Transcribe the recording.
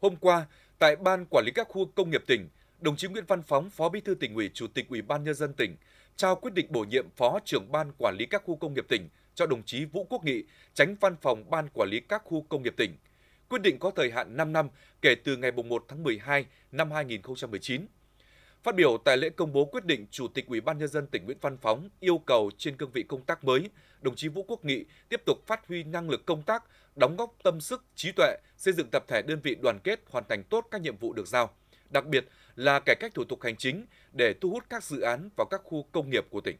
Hôm qua, tại Ban Quản lý các khu công nghiệp tỉnh, đồng chí Nguyễn Văn Phóng, Phó Bí thư tỉnh ủy, Chủ tịch Ủy ban nhân dân tỉnh trao quyết định bổ nhiệm Phó trưởng Ban Quản lý các khu công nghiệp tỉnh cho đồng chí Vũ Quốc Nghị, Tránh Văn phòng Ban Quản lý các khu công nghiệp tỉnh. Quyết định có thời hạn 5 năm kể từ ngày 1 tháng 12 năm 2019 Phát biểu tại lễ công bố quyết định, Chủ tịch Ủy ban nhân dân tỉnh Nguyễn Văn Phóng yêu cầu trên cương vị công tác mới, đồng chí Vũ Quốc Nghị tiếp tục phát huy năng lực công tác, đóng góp tâm sức, trí tuệ, xây dựng tập thể đơn vị đoàn kết hoàn thành tốt các nhiệm vụ được giao, đặc biệt là cải cách thủ tục hành chính để thu hút các dự án vào các khu công nghiệp của tỉnh.